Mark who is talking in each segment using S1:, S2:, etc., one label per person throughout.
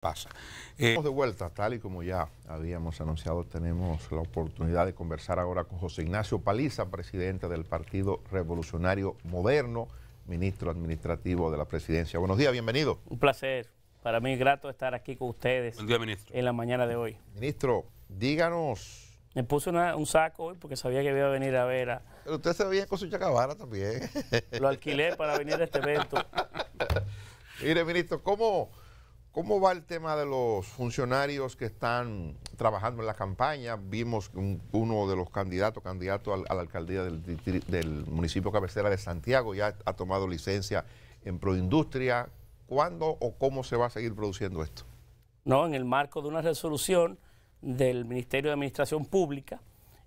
S1: pasa. Estamos eh, de vuelta, tal y como ya habíamos anunciado, tenemos la oportunidad de conversar ahora con José Ignacio Paliza, presidente del Partido Revolucionario Moderno, ministro administrativo de la presidencia. Buenos
S2: días, bienvenido. Un placer. Para mí grato estar aquí con ustedes Buen día, ministro. en la mañana de hoy. Ministro, díganos me puse un saco hoy porque sabía que iba a venir a ver a...
S1: Pero usted se veía con su chacabara también.
S2: Lo alquilé para venir a este evento. Mire, ministro, ¿cómo, ¿Cómo va el
S1: tema de los funcionarios que están trabajando en la campaña? Vimos que uno de los candidatos, candidato a, la alcaldía del, municipio cabecera de Santiago, ya ha
S2: tomado licencia en Proindustria. ¿Cuándo o cómo se va a seguir produciendo esto? No, en el marco de una resolución del Ministerio de Administración Pública,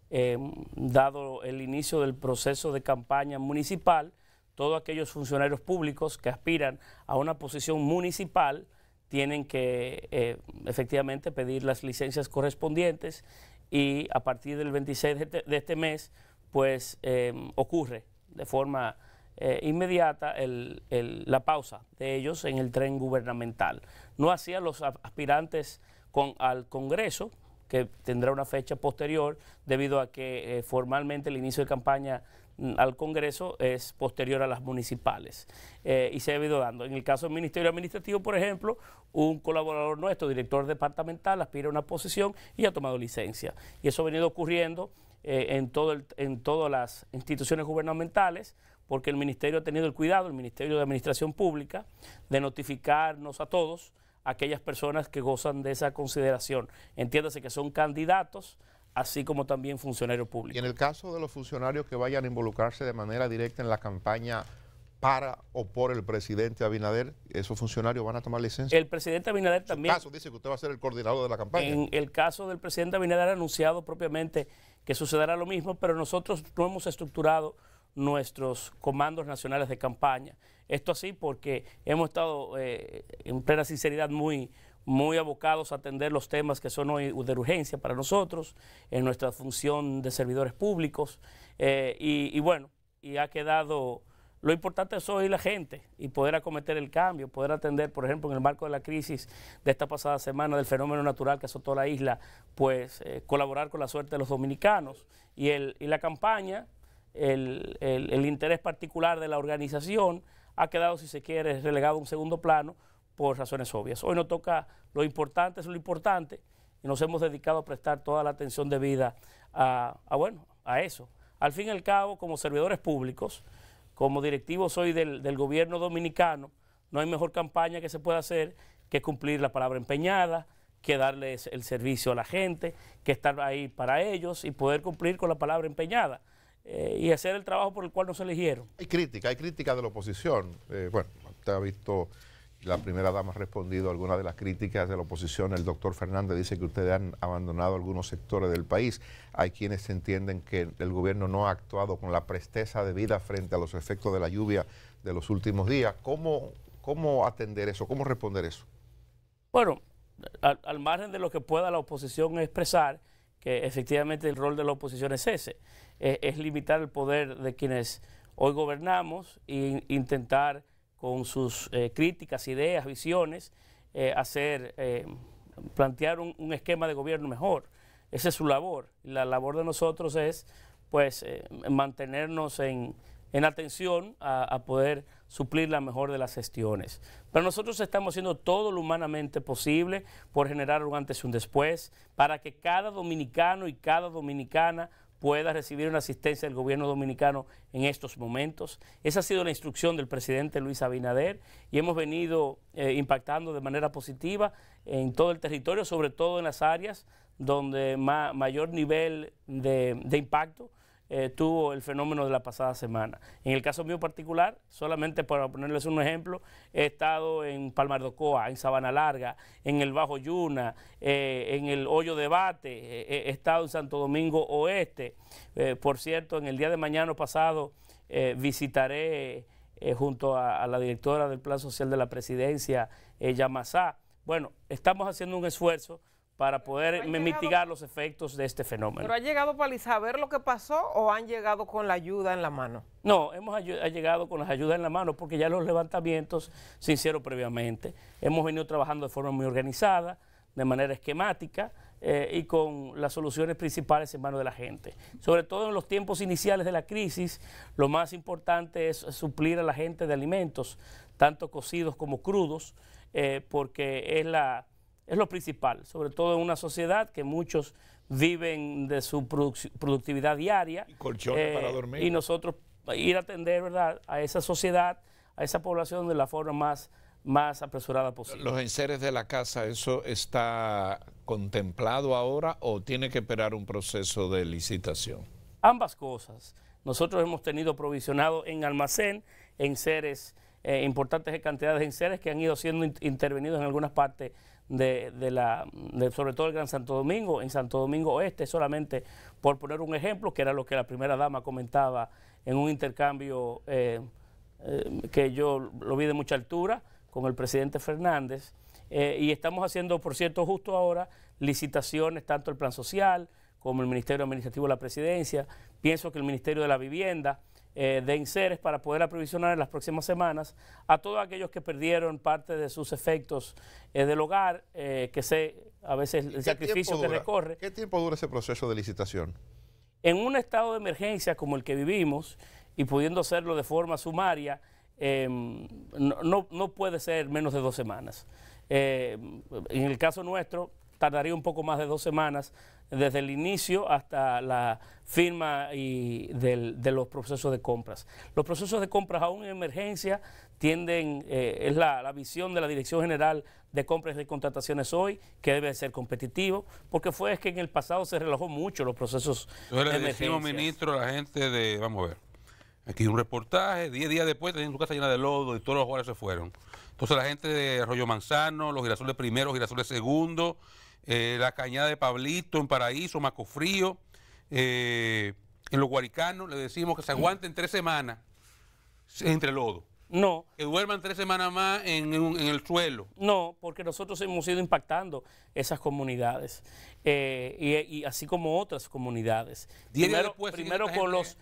S2: eh, dado el inicio del proceso de campaña municipal, todos aquellos funcionarios públicos que aspiran a una posición municipal, tienen que eh, efectivamente pedir las licencias correspondientes y a partir del 26 este, de, este mes, pues em, ocurre de forma eh, inmediata la pausa de ellos en el tren gubernamental. No hacía los aspirantes con, al Congreso, que tendrá una fecha posterior, debido a que eh, formalmente el inicio de campaña al Congreso es posterior a las municipales eh, y se ha ido dando. En el caso del Ministerio Administrativo, por ejemplo, un colaborador nuestro, director departamental, aspira a una posición y ha tomado licencia. Y eso ha venido ocurriendo eh, en, todo en todas las instituciones gubernamentales porque el Ministerio ha tenido el cuidado, el Ministerio de Administración Pública, de notificarnos a todos aquellas personas que gozan de esa consideración. Entiéndase que son candidatos así como también funcionarios públicos. Y en el caso de los funcionarios que vayan a involucrarse de manera directa en la campaña
S1: para o por el presidente Abinader, ¿esos funcionarios van a tomar licencia?
S2: El presidente Abinader también... En caso dice que usted va a ser el coordinador de la campaña. En el caso del presidente Abinader ha anunciado propiamente que sucederá lo mismo, pero nosotros no hemos estructurado nuestros comandos nacionales de campaña. Esto así porque hemos estado eh, en plena sinceridad muy, muy abocados a atender los temas que son hoy de urgencia para nosotros, en nuestra función de servidores públicos. Eh, y, bueno, y ha quedado, lo importante es hoy la gente y poder acometer el cambio, poder atender, por ejemplo, en el marco de la crisis de esta pasada semana del fenómeno natural que azotó la isla, pues eh, colaborar con la suerte de los dominicanos y, el, la campaña, el, el, el interés particular de la organización ha quedado, si se quiere, relegado a un segundo plano por razones obvias. Hoy nos toca lo importante, es lo importante, y nos hemos dedicado a prestar toda la atención debida a, a, bueno, a eso. Al fin y al cabo, como servidores públicos, como directivos soy del, gobierno dominicano, no hay mejor campaña que se pueda hacer que cumplir la palabra empeñada, que darles el servicio a la gente, que estar ahí para ellos y poder cumplir con la palabra empeñada. Eh, y hacer el trabajo por el cual nos eligieron. Hay crítica, hay crítica de la
S1: oposición. Eh, bueno, usted ha visto la primera dama ha respondido a algunas de las críticas de la oposición. El doctor Fernández dice que ustedes han abandonado algunos sectores del país. Hay quienes entienden que el gobierno no ha actuado con la presteza debida frente a los efectos de la lluvia de los últimos días. ¿Cómo, cómo atender eso? ¿Cómo responder eso?
S2: Bueno, al, margen de lo que pueda la oposición expresar, que efectivamente el rol de la oposición es ese, eh, es limitar el poder de quienes hoy gobernamos e intentar con sus eh, críticas, ideas, visiones, eh, hacer, eh, plantear un, esquema de gobierno mejor. Esa es su labor. La labor de nosotros es pues mantenernos en, atención a, poder suplir la mejor de las gestiones. Pero nosotros estamos haciendo todo lo humanamente posible por generar un antes y un después, para que cada dominicano y cada dominicana pueda recibir una asistencia del gobierno dominicano en estos momentos. Esa ha sido la instrucción del presidente Luis Abinader y hemos venido eh, impactando de manera positiva en todo el territorio, sobre todo en las áreas donde mayor nivel de impacto eh, tuvo el fenómeno de la pasada semana. En el caso mío particular, solamente para ponerles un ejemplo, he estado en Palmardocoa, en Sabana Larga, en el Bajo Yuna, eh, en el Hoyo de Bate, eh, he estado en Santo Domingo Oeste. por cierto, en el día de mañana pasado visitaré junto a, la directora del Plan Social de la Presidencia, Yamasá. Bueno, estamos haciendo un esfuerzo para poder mitigar los efectos de este fenómeno. ¿Pero
S3: ha llegado para saber lo que pasó o han llegado con la ayuda en la mano?
S2: No, hemos ha llegado con las ayudas en la mano porque ya los levantamientos se hicieron previamente. Hemos venido trabajando de forma muy organizada, de manera esquemática eh, y con las soluciones principales en manos de la gente. Sobre todo en los tiempos iniciales de la crisis, lo más importante es suplir a la gente de alimentos, tanto cocidos como crudos, eh, porque es la es lo principal, sobre todo en una sociedad que muchos viven de su productividad diaria. Y colchones para eh, dormir. Y nosotros ir a atender, ¿verdad?, a esa sociedad, a esa población de la forma más, más apresurada posible.
S1: ¿Los enseres de la casa, eso
S2: está contemplado ahora o tiene que esperar un proceso de licitación? Ambas cosas. Nosotros hemos tenido provisionado en almacén enseres, eh, importantes cantidades de enseres que han ido siendo intervenidos en algunas partes de, de la, sobre todo el Gran Santo Domingo, en Santo Domingo Oeste, solamente por poner un ejemplo, que era lo que la primera dama comentaba en un intercambio eh, eh, que yo lo vi de mucha altura con el presidente Fernández. Eh, y estamos haciendo, por cierto, justo ahora licitaciones, tanto el Plan Social como el Ministerio Administrativo de la Presidencia. Pienso que el Ministerio de la Vivienda eh, de INSERES para poder aprovisionar en las próximas semanas a todos aquellos que perdieron parte de sus efectos eh, del hogar, eh, que se, a veces el sacrificio que
S1: recorre. ¿Qué tiempo dura ese proceso de licitación?
S2: En un estado de emergencia como el que vivimos y pudiendo hacerlo de forma sumaria, em, no, no, puede ser menos de dos semanas. en el caso nuestro, tardaría un poco más de dos semanas desde el inicio hasta la firma y de los procesos de compras. Los procesos de compras aún en emergencia tienden, eh, es la, visión de la Dirección General de Compras y contrataciones hoy, que debe ser competitivo, porque fue es que en el pasado se relajó mucho los procesos Entonces, de ministro,
S4: la gente de, vamos a ver, aquí un reportaje, 10 días después tenían su casa llena de lodo y todos los jugadores se fueron. Entonces la gente de Arroyo Manzano, los girasoles primeros, girasoles segundos, eh, la cañada de Pablito, en Paraíso, Macofrío, eh, en los Guaricanos, le decimos que se aguanten tres semanas entre lodo. No. Que duerman tres semanas más en, en, el suelo.
S2: No, porque nosotros hemos ido impactando esas comunidades, eh, y, así como otras comunidades. Primero, primero, con los,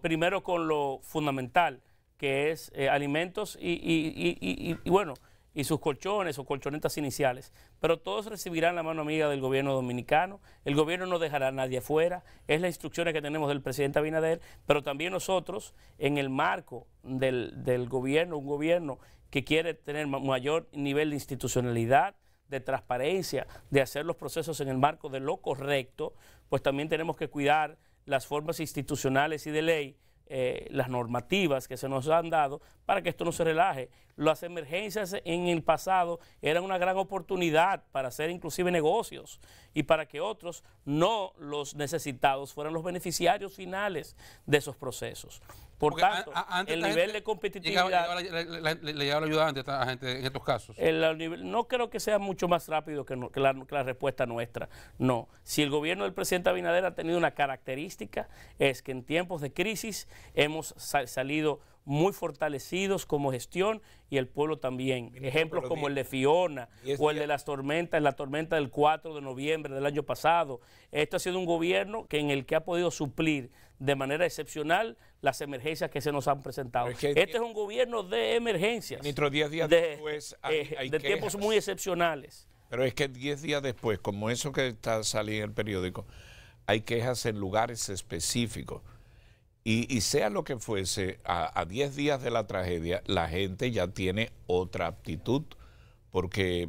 S2: primero con lo fundamental, que es eh, alimentos y, y, y bueno, y sus colchones o colchonetas iniciales, pero todos recibirán la mano amiga del gobierno dominicano, el gobierno no dejará a nadie afuera, es la instrucción que tenemos del presidente Abinader, pero también nosotros en el marco del, del gobierno, un gobierno que quiere tener mayor nivel de institucionalidad, de transparencia, de hacer los procesos en el marco de lo correcto, pues también tenemos que cuidar las formas institucionales y de ley eh, las normativas que se nos han dado para que esto no se relaje. Las emergencias en el pasado eran una gran oportunidad para hacer inclusive negocios y para que otros, no los necesitados, fueran los beneficiarios finales de esos procesos. Por tanto, el nivel de competitividad...
S4: le, la ayuda antes a gente en estos casos. El,
S2: nivel, no creo que sea mucho más rápido que, la, respuesta nuestra, no. Si el gobierno del presidente Abinader ha tenido una característica, es que en tiempos de crisis hemos salido muy fortalecidos como gestión y el pueblo también. Ejemplos como el de Fiona o el de las tormentas, la tormenta del 4 de noviembre del año pasado. Esto ha sido un gobierno que en el que ha podido suplir de manera excepcional las emergencias que se nos han presentado. este es un gobierno de emergencias. Ministro, 10 días después hay, eh, de tiempos muy excepcionales.
S1: Pero es que 10 días después, como eso que está saliendo en el periódico, hay quejas en lugares específicos. Y, sea lo que fuese, a 10 días de la tragedia, la gente ya tiene otra aptitud, porque eh,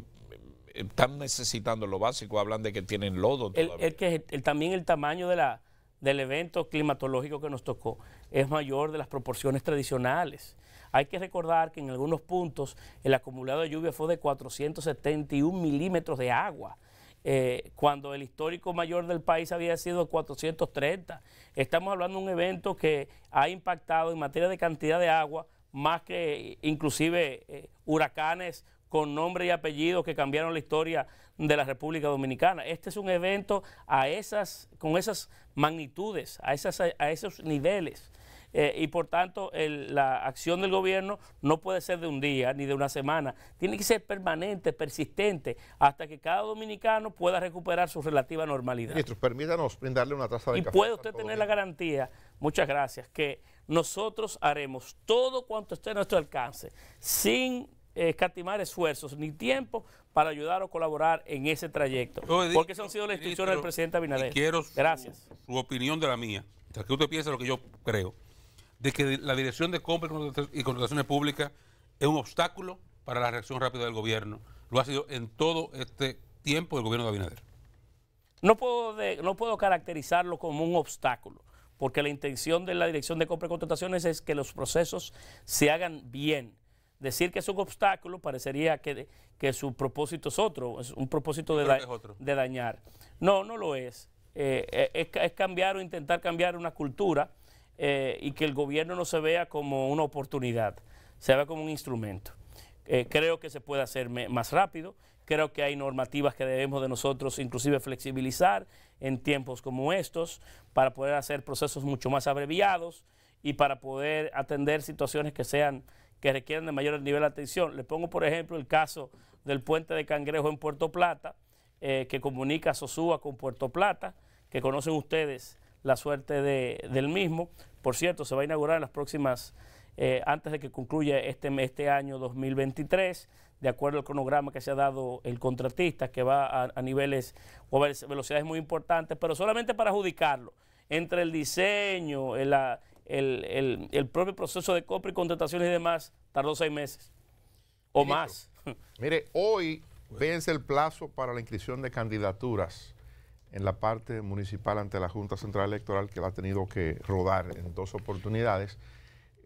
S1: están necesitando lo básico, hablan de que tienen lodo. El,
S2: que, también el tamaño del evento climatológico que nos tocó es mayor de las proporciones tradicionales. Hay que recordar que en algunos puntos el acumulado de lluvia fue de 471 milímetros de agua. Eh, cuando el histórico mayor del país había sido 430. Estamos hablando de un evento que ha impactado en materia de cantidad de agua más que eh, inclusive eh, huracanes con nombre y apellido que cambiaron la historia de la República Dominicana. Este es un evento a esas, con esas magnitudes, a, esas, a esos niveles. Eh, y por tanto la acción del gobierno no puede ser de un día ni de una semana, tiene que ser permanente, persistente, hasta que cada dominicano pueda recuperar su relativa normalidad. permítanos brindarle una taza de y Y puede usted tener la garantía, muchas gracias, que nosotros haremos todo cuanto esté a nuestro alcance, sin eh, escatimar esfuerzos ni tiempo para ayudar o colaborar en ese trayecto. porque esas han sido las instrucciones del presidente Abinader. Quiero su, opinión
S4: de la mía. que usted piense lo que yo creo de que la Dirección de Compras y Contrataciones Públicas es un obstáculo para la reacción rápida del gobierno. Lo ha sido en todo este tiempo del gobierno de Abinader.
S2: No puedo, no puedo caracterizarlo como un obstáculo, porque la intención de la Dirección de Compras y Contrataciones es que los procesos se hagan bien. Decir que es un obstáculo parecería que, que su propósito es otro, es un propósito de, de dañar. No, no lo eh, eh, es, es cambiar o intentar cambiar una cultura eh, y que el gobierno no se vea como una oportunidad, se vea como un instrumento. Eh, creo que se puede hacer más rápido, creo que hay normativas que debemos de nosotros inclusive flexibilizar en tiempos como estos para poder hacer procesos mucho más abreviados y para poder atender situaciones que sean que requieran de mayor nivel de atención. Le pongo por ejemplo el caso del puente de Cangrejo en Puerto Plata, eh, que comunica Sosúa con Puerto Plata, que conocen ustedes la suerte de, del mismo. Por cierto, se va a inaugurar en las próximas, eh, antes de que concluya este, este año 2023, de acuerdo al cronograma que se ha dado el contratista, que va a, niveles o velocidades muy importantes, pero solamente para adjudicarlo, entre el diseño, el, propio proceso de compra y contrataciones y demás, tardó seis meses o más. Mire, hoy vence el plazo
S1: para la inscripción de candidaturas en la parte municipal ante la Junta Central Electoral que ha tenido que rodar en dos oportunidades.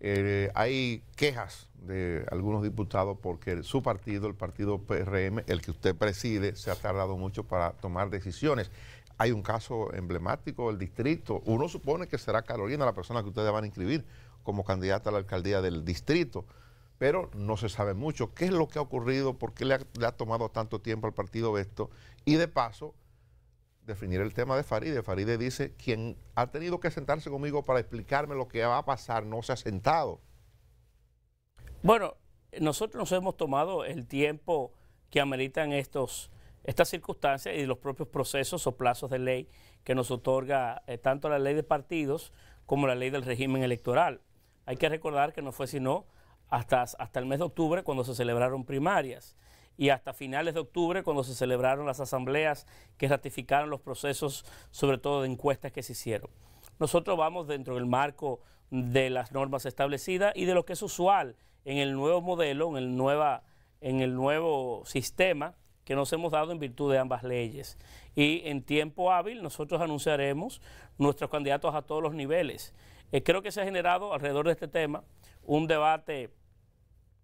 S1: Eh, hay quejas de algunos diputados porque su partido, el partido PRM, el que usted preside, se ha tardado mucho para tomar decisiones. Hay un caso emblemático del distrito. Uno supone que será Carolina la persona que ustedes van a inscribir como candidata a la alcaldía del distrito, pero no se sabe mucho qué es lo que ha ocurrido, por qué le ha, le ha tomado tanto tiempo al partido esto y de paso definir el tema de Faride. Faride dice, quien ha
S2: tenido que sentarse conmigo para explicarme lo que va a pasar no se ha sentado. Bueno, nosotros nos hemos tomado el tiempo que ameritan estos, estas circunstancias y los propios procesos o plazos de ley que nos otorga eh, tanto la ley de partidos como la ley del régimen electoral. Hay que recordar que no fue sino hasta, hasta el mes de octubre cuando se celebraron primarias y hasta finales de octubre, cuando se celebraron las asambleas que ratificaron los procesos, sobre todo de encuestas que se hicieron. Nosotros vamos dentro del marco de las normas establecidas y de lo que es usual en el nuevo modelo, en el, nueva, en el nuevo sistema que nos hemos dado en virtud de ambas leyes. Y en tiempo hábil nosotros anunciaremos nuestros candidatos a todos los niveles. Eh, creo que se ha generado alrededor de este tema un debate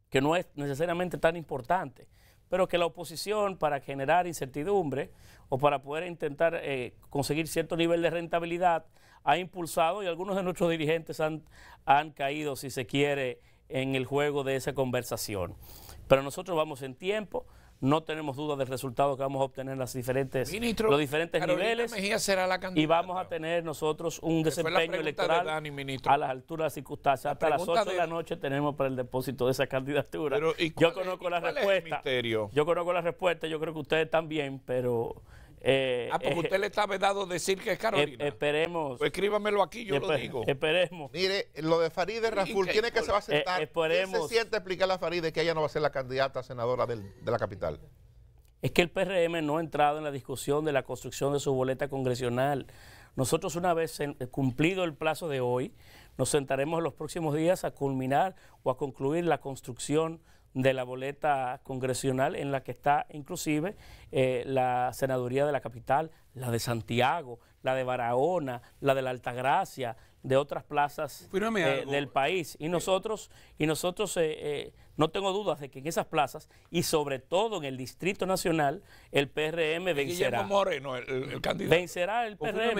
S2: que no es necesariamente tan importante pero que la oposición para generar incertidumbre o para poder intentar eh, conseguir cierto nivel de rentabilidad ha impulsado y algunos de nuestros dirigentes han, han caído, si se quiere, en el juego de esa conversación. Pero nosotros vamos en tiempo. No tenemos duda del resultado que vamos a obtener en las diferentes, los diferentes niveles. Y vamos a tener nosotros un desempeño electoral a las alturas de las circunstancias. Hasta las 8 de... la noche tenemos para el depósito de esa candidatura. yo conozco la respuesta. Yo conozco la respuesta, yo creo que ustedes también, pero eh, ah, porque eh, usted le está vedado decir que es eh, Carolina. esperemos. Pues escríbamelo aquí, yo lo digo.
S1: Esperemos. Mire, lo de Faride Raful, ¿quién es que se va a sentar? esperemos. se siente explicarle a Faride que ella no va a ser la candidata senadora de la capital?
S2: Es que el PRM no ha entrado en la discusión de la construcción de su boleta congresional. Nosotros una vez cumplido el plazo de hoy, nos sentaremos los próximos días a culminar o a concluir la construcción de la boleta congresional en la que está inclusive eh, la senaduría de la capital, la de Santiago, la de Barahona, la de la Altagracia, de otras plazas eh, del país. Y nosotros, y nosotros eh, no tengo dudas de que en esas plazas y sobre todo en el Distrito Nacional, el PRM vencerá. Guillermo Moreno, el, el mm. candidato. Vencerá el PRM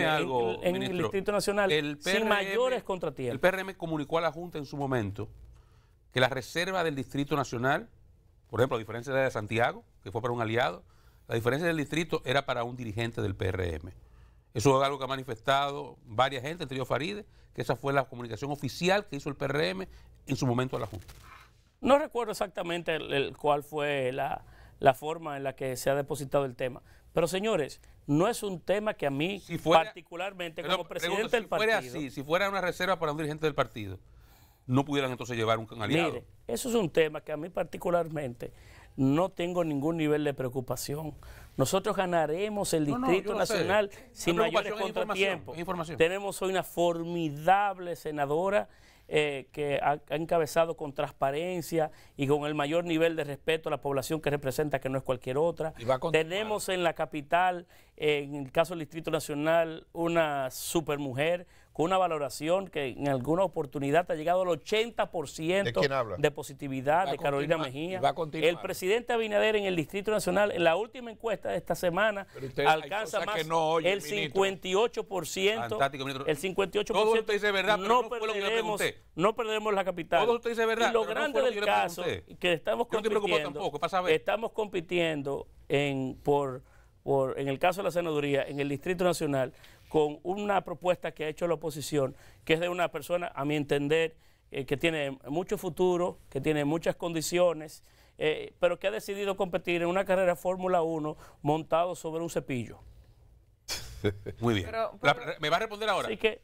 S2: en, el Distrito
S4: Nacional sin mayores contratiempos. El PRM comunicó a la Junta en su momento que la reserva del Distrito Nacional, por ejemplo, a diferencia de la de Santiago, que fue para un aliado, la diferencia del distrito era para un dirigente del PRM. Eso es algo que ha manifestado varias gente, el ellos Faride, que esa fue la comunicación oficial que hizo el PRM en su momento a la Junta.
S2: No recuerdo exactamente el, cuál fue la, forma en la que se ha depositado el tema. Pero señores, no es un tema que a mí particularmente como presidente del
S4: partido, si Fuera así, si fuera una reserva para un dirigente del partido, no pudieran entonces llevar un aliado. Mire,
S2: eso es un tema que a mí particularmente no tengo ningún nivel de preocupación. Nosotros ganaremos el Distrito Nacional sin mayores contratiempos. Tenemos hoy una formidable senadora eh, que ha, encabezado con transparencia y con el mayor nivel de respeto a la población que representa, que no es cualquier otra. Tenemos en la capital en el caso del Distrito Nacional, una supermujer con una valoración que en alguna oportunidad ha llegado al 80% ¿De, positividad de Carolina Mejía. El presidente Abinader en el Distrito Nacional, en la última encuesta de esta semana, alcanza más el, 58%, el 58%. El verdad, no, perderemos la capital. Y lo grande del caso que estamos compitiendo, estamos compitiendo en por en el caso de la senaduría, en el Distrito Nacional, con una propuesta que ha hecho la oposición, que es de una persona, a mi entender, eh, que tiene mucho futuro, que tiene muchas condiciones, eh, pero que ha decidido competir en una carrera Fórmula 1 montado sobre un cepillo. Muy bien. ¿Me va a responder ahora? Así que,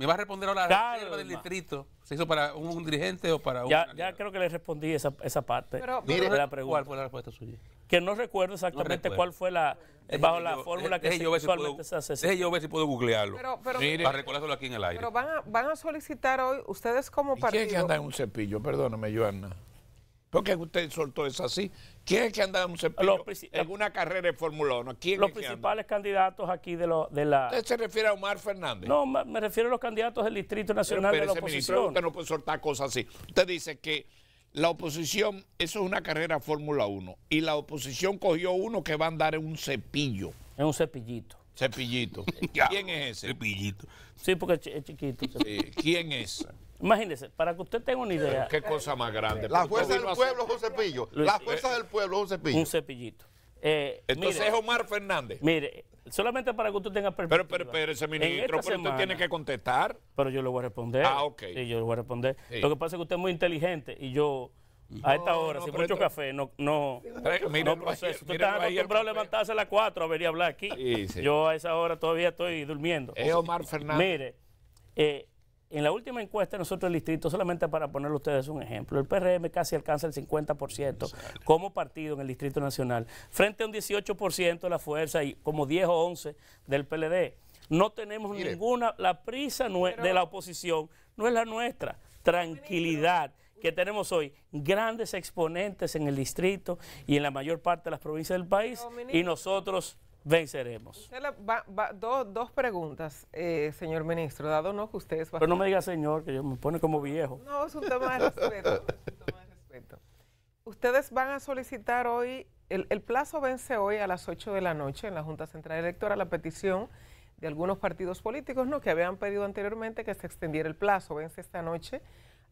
S2: ¿Me va a responder
S4: ahora la reserva del
S2: distrito? ¿Se hizo para un, dirigente o para un.? Ya, ya creo que le respondí esa, esa parte pero, de la pregunta. ¿Cuál fue la respuesta suya? Que no recuerdo exactamente cuál fue la. bajo la fórmula que se, actualmente si se hace. Deje ver si puedo googlearlo. Pero, pero, para
S4: recordárselo aquí en el aire. Pero
S3: van a, van a solicitar hoy, ustedes como partido. ¿Quién que anda en un cepillo? Perdóname,
S2: Joana. ¿Por qué usted soltó eso así. ¿Quién es que anda en un cepillo en una carrera de Fórmula 1? los principales candidatos aquí de, lo, de la... ¿Usted se refiere a Omar Fernández? No, me refiero a los candidatos del Distrito Nacional de la oposición. usted no puede soltar cosas así. Usted dice que
S1: la oposición, eso es una carrera Fórmula 1, y la oposición cogió uno que va a andar
S2: en un cepillo. En un cepillito. Cepillito. ¿Quién es ese? Cepillito. Sí, porque es chiquito. ¿Quién es? Imagínese, para que usted tenga una idea. ¿Qué cosa más grande? La eh, fuerza del pueblo José Pillo. La fuerza del pueblo José un Un cepillito. Eh, Entonces es Omar Fernández. Mire, solamente para que usted tenga perspectiva. Pero, pero, ese ministro, pero usted tiene que contestar. Pero yo le voy a responder. Ah, ok. Sí, yo le voy a responder. Lo que pasa es que usted es muy inteligente y yo... A esta hora, sin mucho café, no, no, no proceso. Tú estás acostumbrado a levantarse a las 4 a venir a hablar aquí. yo a esa hora todavía estoy durmiendo. Es Omar Fernández. Mire, eh, en la última encuesta, nosotros el distrito, solamente para ponerle ustedes un ejemplo, el PRM casi alcanza el 50% como partido en el Distrito Nacional, frente a un 18% de la fuerza y como 10 o 11 del PLD. No tenemos ninguna, la prisa de la oposición no es la nuestra. Tranquilidad que tenemos hoy grandes exponentes en el distrito y en la mayor parte de las provincias del país y nosotros venceremos.
S3: dos preguntas, eh, señor ministro, dado no que ustedes... Pero no me
S2: diga señor, que yo me pone como viejo.
S3: No, es un tema de respeto. Ustedes van a solicitar hoy, el, plazo vence hoy a las 8 de la noche en la Junta Central Electoral la petición de algunos partidos políticos, ¿no? Que habían pedido anteriormente que se extendiera el plazo, vence esta noche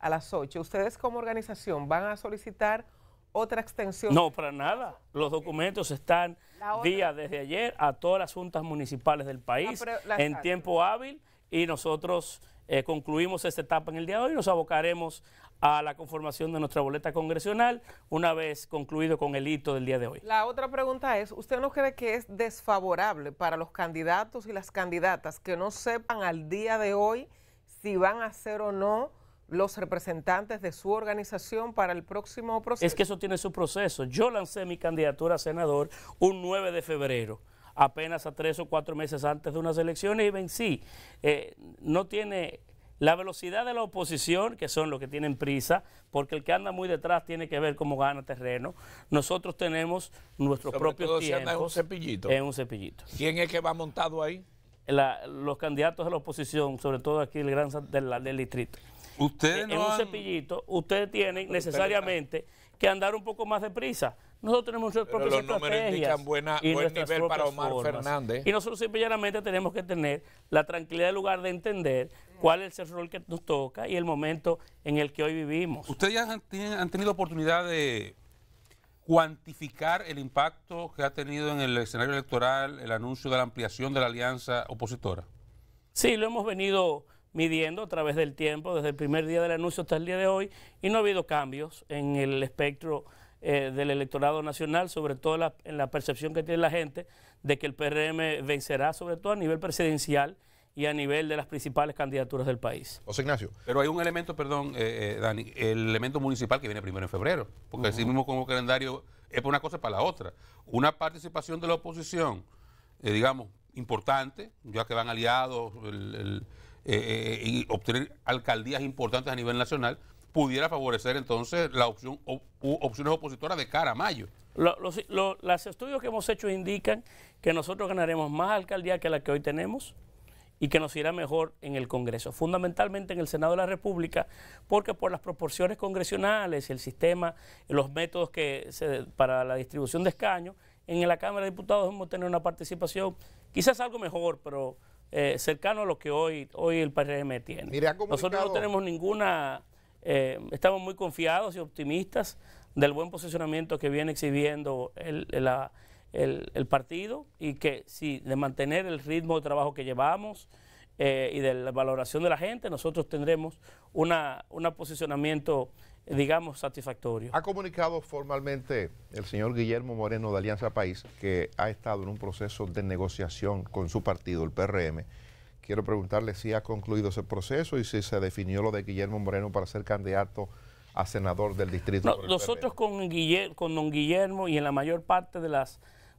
S3: a las 8. ¿Ustedes como organización
S2: van a solicitar otra extensión? No, para nada. Los documentos están Día desde ayer a todas las juntas municipales del país ah, en tiempo hábil y nosotros eh, concluimos esta etapa en el día de hoy nos abocaremos a la conformación de nuestra boleta congresional una vez concluido con el hito del día de hoy.
S3: La otra pregunta es, ¿usted no cree que es desfavorable para los candidatos y las candidatas que no sepan al día de hoy si van a hacer o no los representantes de su organización para el próximo
S2: proceso? Es que eso tiene su proceso. Yo lancé mi candidatura a senador un 9 de febrero apenas a tres o cuatro meses antes de unas elecciones y vencí. Eh, no tiene la velocidad de la oposición, que son los que tienen prisa, porque el que anda muy detrás tiene que ver cómo gana terreno. Nosotros tenemos nuestros propio propios tiempos. un cepillito. ¿Quién es que va montado ahí? los candidatos de la oposición, sobre todo aquí el gran del distrito. Ustedes eh, en un cepillito, ustedes tienen necesariamente que andar un poco más deprisa. Nosotros tenemos nuestras propias los estrategias y buen nivel para Omar Fernández. Y nosotros simplemente tenemos que tener la tranquilidad del lugar de entender cuál es el rol que nos toca y el momento en el que hoy vivimos. ¿Ustedes ya
S4: han tenido oportunidad de cuantificar el impacto que ha tenido en el escenario electoral el anuncio de la ampliación de la alianza opositora?
S2: Sí, lo hemos venido midiendo a través del tiempo, desde el primer día del anuncio hasta el día de hoy, y no ha habido cambios en el espectro eh, del electorado nacional, sobre todo en la percepción que tiene la gente de que el PRM vencerá, sobre todo a nivel presidencial y a nivel de las principales candidaturas del país. José Ignacio.
S4: Pero hay un elemento, perdón, eh, eh, Dani, el elemento municipal que viene primero en febrero, porque así mismo como calendario es para una cosa para la otra. Una participación de la oposición, digamos, importante, ya que van aliados, el eh, eh, y obtener alcaldías importantes a nivel nacional, pudiera favorecer entonces la opción opciones opositoras de cara a mayo.
S2: los, los estudios que hemos hecho indican que nosotros ganaremos más alcaldía que la que hoy tenemos y que nos irá mejor en el Congreso, fundamentalmente en el Senado de la República, porque por las proporciones congresionales, el sistema, los métodos que se, para la distribución de escaños, en la Cámara de Diputados hemos tenido una participación, quizás algo mejor, pero eh, cercano a lo que hoy, hoy el PRM tiene. Nosotros no tenemos ninguna, eh, estamos muy confiados y optimistas del buen posicionamiento que viene exhibiendo el, partido y que si de mantener el ritmo de trabajo que llevamos eh, y de la valoración de la gente, nosotros tendremos un una posicionamiento eh, digamos, satisfactorio. Ha comunicado formalmente
S1: el señor Guillermo Moreno de Alianza País que ha estado en un proceso de negociación con su partido, el PRM. Quiero preguntarle si ha concluido ese proceso y si se definió lo de Guillermo Moreno para ser candidato a senador del distrito.
S2: nosotros con don Guillermo y en la mayor parte de las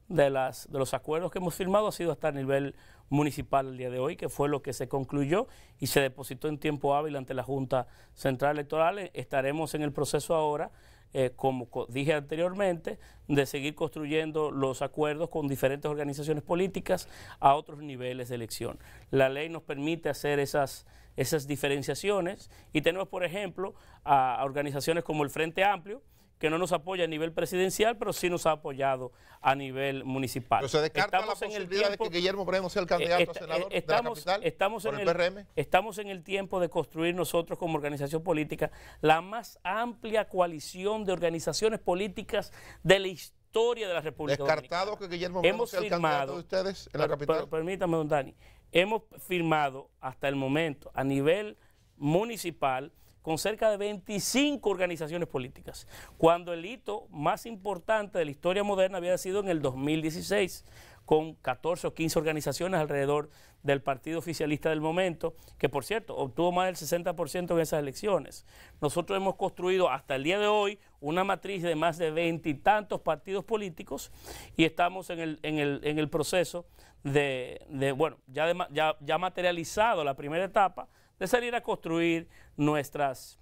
S2: de, las, de los acuerdos que hemos firmado ha sido hasta el nivel municipal el día de hoy, que fue lo que se concluyó y se depositó en tiempo hábil ante la Junta Central Electoral. Eh, estaremos en el proceso ahora, eh, como dije anteriormente, de seguir construyendo los acuerdos con diferentes organizaciones políticas a otros niveles de elección. La ley nos permite hacer esas esas diferenciaciones y tenemos, por ejemplo, a organizaciones como el Frente Amplio, que no nos apoya a nivel presidencial, pero sí nos ha apoyado a nivel municipal. Pero se descarta estamos la en el tiempo, de que Guillermo Moreno sea el candidato a senador estamos, de la capital estamos en el, PRM. Eh, eh, eh, estamos en el tiempo de construir nosotros como organización política la más amplia coalición de organizaciones políticas de la historia de la República Descartado que Guillermo Moreno sea el candidato de ustedes en la capital. permítame, don Dani. Hemos firmado hasta el momento a nivel municipal con cerca de 25 organizaciones políticas, cuando el hito más importante de la historia moderna había sido en el 2016, con 14 o 15 organizaciones alrededor del partido oficialista del momento, que por cierto obtuvo más del 60% en esas elecciones. Nosotros hemos construido hasta el día de hoy una matriz de más de veintitantos partidos políticos y estamos en el, en el, en el proceso de, bueno, ya, ya, ya materializado la primera etapa de salir a construir nuestras,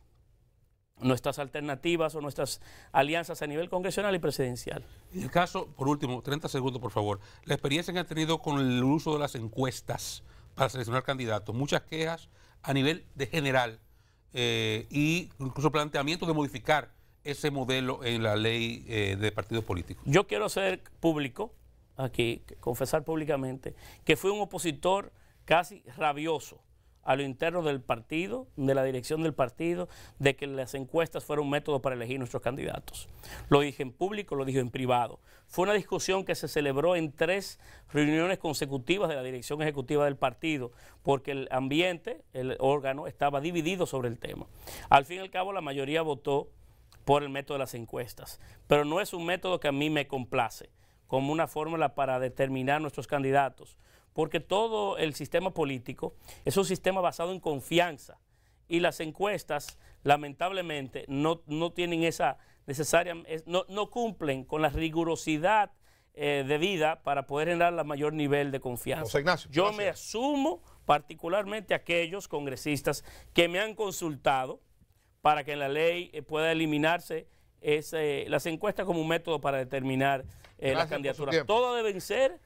S2: nuestras alternativas o nuestras alianzas a nivel congresional y presidencial.
S4: En el caso, por último, 30 segundos, por favor, la experiencia que han tenido con el uso de las encuestas para seleccionar candidatos, muchas quejas a nivel de general eh, y incluso planteamiento de modificar ese modelo en la ley eh, de partidos políticos.
S2: Yo quiero ser público aquí, confesar públicamente, que fui un opositor casi rabioso a lo interno del partido, de la dirección del partido, de que las encuestas fueran un método para elegir nuestros candidatos. Lo dije en público, lo dije en privado. Fue una discusión que se celebró en tres reuniones consecutivas de la dirección ejecutiva del partido, porque el ambiente, el órgano, estaba dividido sobre el tema. Al fin y al cabo, la mayoría votó por el método de las encuestas, pero no es un método que a mí me complace como una fórmula para determinar nuestros candidatos porque todo el sistema político es un sistema basado en confianza y las encuestas lamentablemente no, tienen esa necesaria, no, cumplen con la rigurosidad eh, debida para poder generar la mayor nivel de confianza. Yo me asumo particularmente aquellos congresistas que me han consultado para que en la ley eh, pueda eliminarse las encuestas como un método para determinar eh, la las candidaturas. Todo deben ser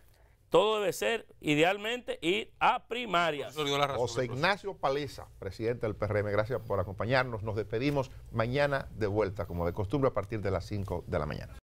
S2: todo debe ser idealmente ir a primaria. José Ignacio Paliza,
S1: presidente del PRM, gracias por acompañarnos. Nos despedimos mañana de vuelta, como de
S3: costumbre, a partir de las 5 de la mañana.